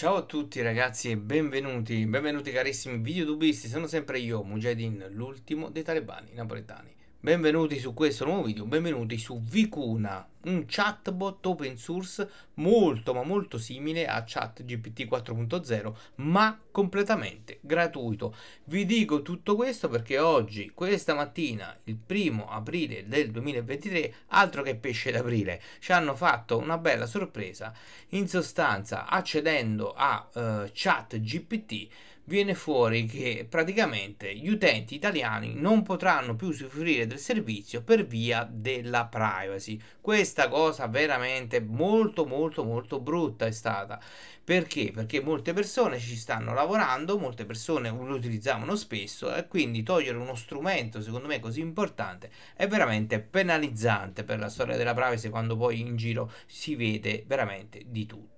ciao a tutti ragazzi e benvenuti, benvenuti carissimi video videotubisti, sono sempre io, Mujahideen, l'ultimo dei talebani napoletani. Benvenuti su questo nuovo video, benvenuti su Vicuna, un chatbot open source molto ma molto simile a ChatGPT 4.0 ma completamente gratuito. Vi dico tutto questo perché oggi, questa mattina, il primo aprile del 2023, altro che pesce d'aprile, ci hanno fatto una bella sorpresa. In sostanza, accedendo a uh, ChatGPT viene fuori che praticamente gli utenti italiani non potranno più usufruire del servizio per via della privacy. Questa cosa veramente molto molto molto brutta è stata. Perché? Perché molte persone ci stanno lavorando, molte persone lo utilizzavano spesso e quindi togliere uno strumento secondo me così importante è veramente penalizzante per la storia della privacy quando poi in giro si vede veramente di tutto.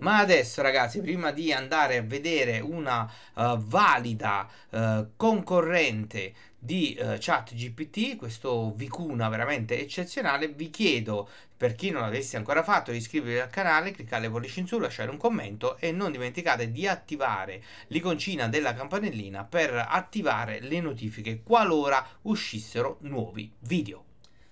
Ma adesso ragazzi, prima di andare a vedere una uh, valida uh, concorrente di uh, ChatGPT, questo vicuna veramente eccezionale, vi chiedo per chi non l'avesse ancora fatto di iscrivervi al canale, cliccare le pollici in su, lasciare un commento e non dimenticate di attivare l'iconcina della campanellina per attivare le notifiche qualora uscissero nuovi video.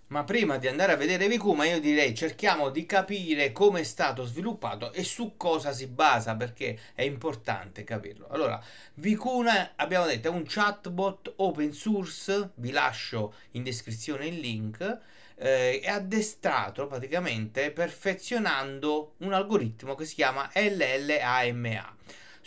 Ma prima di andare a vedere Vicuma io direi cerchiamo di capire come è stato sviluppato e su cosa si basa perché è importante capirlo. Allora, Vicuna abbiamo detto è un chatbot open source, vi lascio in descrizione il link, eh, è addestrato praticamente perfezionando un algoritmo che si chiama LLAMA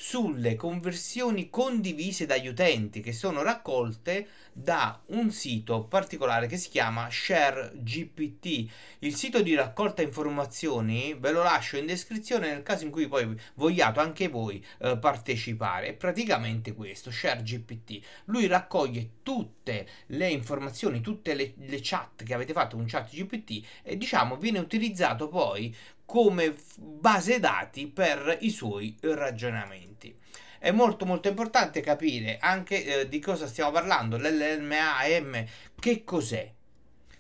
sulle conversioni condivise dagli utenti che sono raccolte da un sito particolare che si chiama ShareGPT. Il sito di raccolta informazioni ve lo lascio in descrizione nel caso in cui poi vogliate anche voi eh, partecipare. È praticamente questo, ShareGPT. Lui raccoglie tutte le informazioni, tutte le, le chat che avete fatto con ChatGPT e diciamo viene utilizzato poi come base dati per i suoi ragionamenti. È molto molto importante capire anche eh, di cosa stiamo parlando, l'LMAM, che cos'è.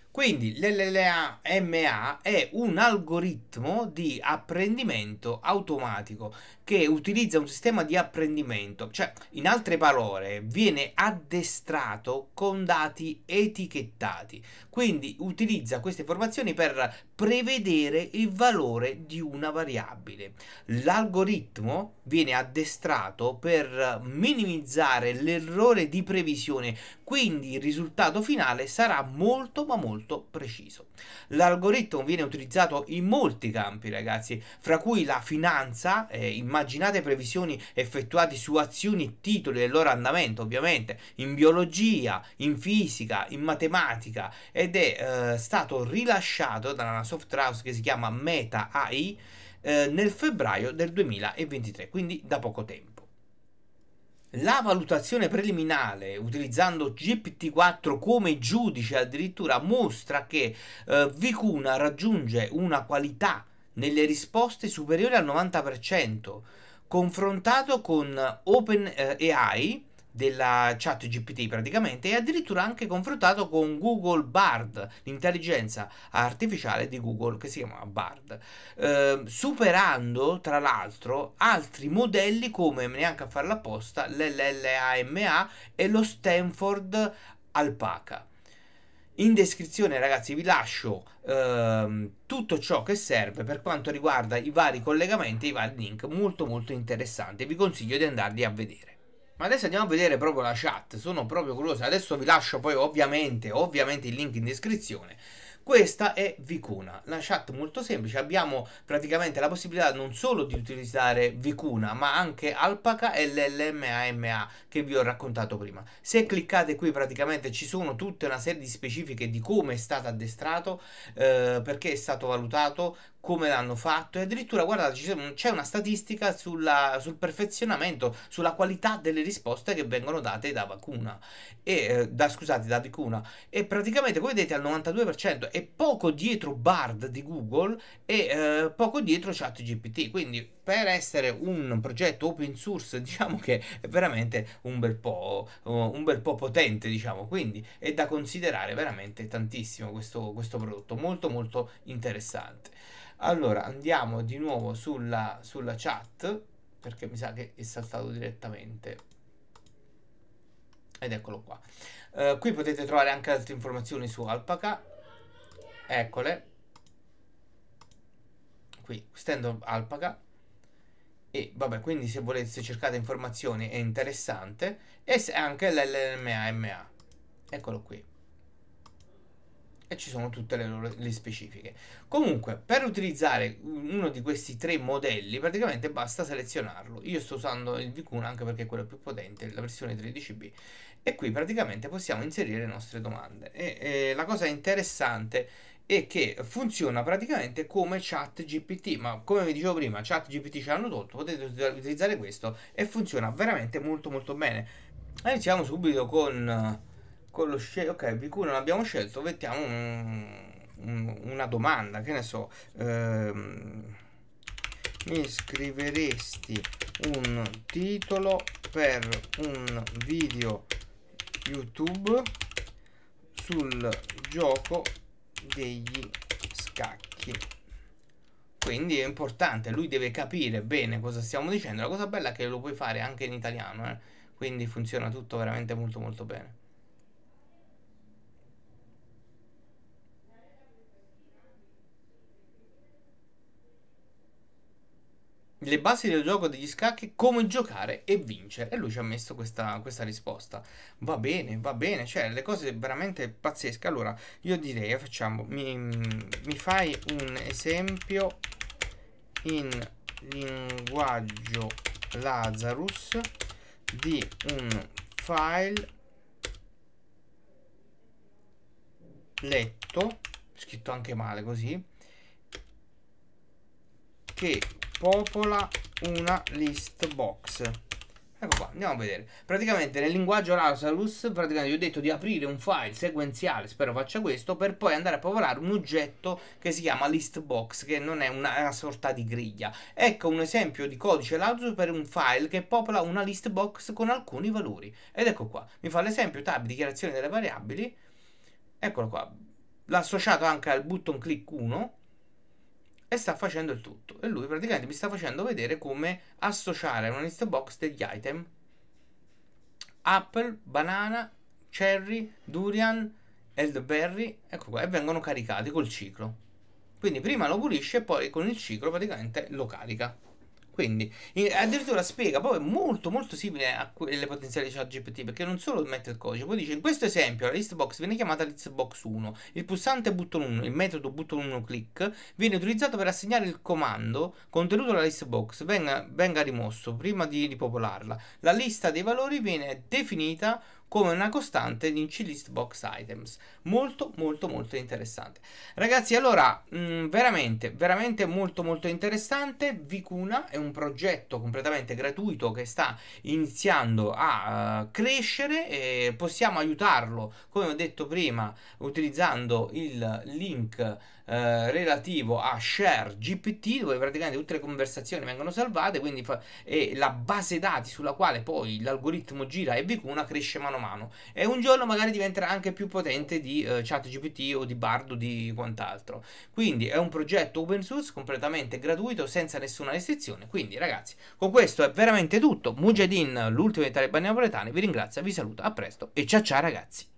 Quindi l'LLMA è un algoritmo di apprendimento automatico che utilizza un sistema di apprendimento, cioè in altre parole viene addestrato con dati etichettati, quindi utilizza queste informazioni per prevedere il valore di una variabile. L'algoritmo viene addestrato per minimizzare l'errore di previsione, quindi il risultato finale sarà molto ma molto preciso. L'algoritmo viene utilizzato in molti campi, ragazzi, fra cui la finanza, eh, immaginate previsioni effettuate su azioni, e titoli e il loro andamento, ovviamente, in biologia, in fisica, in matematica ed è eh, stato rilasciato dalla soft house che si chiama Meta AI eh, nel febbraio del 2023, quindi da poco tempo. La valutazione preliminare utilizzando GPT-4 come giudice addirittura mostra che eh, Vicuna raggiunge una qualità nelle risposte superiore al 90%, confrontato con OpenAI della chat GPT praticamente e addirittura anche confrontato con Google Bard, l'intelligenza artificiale di Google che si chiama Bard, eh, superando tra l'altro altri modelli come neanche a farla apposta l'LLAMA e lo Stanford Alpaca. In descrizione ragazzi vi lascio ehm, tutto ciò che serve per quanto riguarda i vari collegamenti, i vari link molto molto interessanti, vi consiglio di andarli a vedere. Ma adesso andiamo a vedere proprio la chat, sono proprio curioso. Adesso vi lascio poi ovviamente, ovviamente il link in descrizione. Questa è Vicuna, una chat molto semplice, abbiamo praticamente la possibilità non solo di utilizzare Vicuna ma anche Alpaca e l'LMAMA che vi ho raccontato prima. Se cliccate qui praticamente ci sono tutta una serie di specifiche di come è stato addestrato, eh, perché è stato valutato, come l'hanno fatto e addirittura guardate c'è una statistica sulla, sul perfezionamento sulla qualità delle risposte che vengono date da Vicuna e eh, da, scusate da Vicuna e praticamente come vedete al 92% e poco dietro Bard di Google e eh, poco dietro ChatGPT. Quindi per essere un progetto open source diciamo che è veramente un bel po', un bel po potente diciamo, quindi è da considerare veramente tantissimo questo, questo prodotto, molto molto interessante. Allora andiamo di nuovo sulla, sulla chat perché mi sa che è saltato direttamente ed eccolo qua. Uh, qui potete trovare anche altre informazioni su Alpaca eccole qui stand alpaca e vabbè quindi se volete se cercate informazioni è interessante e anche l'LMAMA eccolo qui e ci sono tutte le, loro, le specifiche comunque per utilizzare uno di questi tre modelli praticamente basta selezionarlo io sto usando il VQN anche perché è quello più potente la versione 13B e qui praticamente possiamo inserire le nostre domande e, e eh, la cosa interessante e che funziona praticamente come chat GPT ma come vi dicevo prima chat GPT ce l'hanno tolto potete utilizzare questo e funziona veramente molto molto bene iniziamo subito con, con lo scelto ok VQ non abbiamo scelto mettiamo un, un, una domanda che ne so ehm, mi scriveresti un titolo per un video youtube sul gioco degli scacchi. Quindi è importante, lui deve capire bene cosa stiamo dicendo. La cosa bella è che lo puoi fare anche in italiano, eh? quindi funziona tutto veramente molto molto bene. le basi del gioco degli scacchi, come giocare e vincere. E lui ci ha messo questa, questa, risposta. Va bene, va bene, cioè le cose veramente pazzesche. Allora, io direi, facciamo, mi, mi fai un esempio in linguaggio Lazarus di un file letto, scritto anche male così, che popola una list box. Ecco qua, andiamo a vedere. Praticamente nel linguaggio Lazarus, praticamente gli ho detto di aprire un file sequenziale, spero faccia questo, per poi andare a popolare un oggetto che si chiama list box, che non è una, una sorta di griglia. Ecco un esempio di codice Lazarus per un file che popola una list box con alcuni valori. Ed ecco qua, mi fa l'esempio tab dichiarazione delle variabili. Eccolo qua, l'ho associato anche al button click 1 e sta facendo il tutto. E lui praticamente mi sta facendo vedere come associare a una lista box degli item apple, banana, cherry, durian, elderberry, ecco qua, e vengono caricati col ciclo. Quindi prima lo pulisce e poi con il ciclo praticamente lo carica. Quindi addirittura spiega poi molto molto simile a quelle potenziali chat GPT perché non solo mette il codice, poi dice in questo esempio la list box viene chiamata list box 1, il pulsante button 1, il metodo button 1 click viene utilizzato per assegnare il comando contenuto nella list box venga, venga rimosso prima di ripopolarla. La lista dei valori viene definita come una costante in C-List Box Items. Molto, molto, molto interessante. Ragazzi, allora, mh, mm, veramente, veramente molto, molto interessante. Vicuna è un progetto completamente gratuito che sta iniziando a uh, crescere e possiamo aiutarlo, come ho detto prima, utilizzando il link eh, relativo a Share GPT, dove praticamente tutte le conversazioni vengono salvate, quindi fa- e la base dati sulla quale poi l'algoritmo gira e vicuna cresce mano a mano. E un giorno magari diventerà anche più potente di eh, Chat GPT o di Bardo o di quant'altro. Quindi è un progetto open source completamente gratuito, senza nessuna restrizione. Quindi, ragazzi, con questo è veramente tutto. Mujahideen, l'ultimo dei talebani napoletani, vi ringrazio, vi saluto, a presto e ciao ciao ragazzi!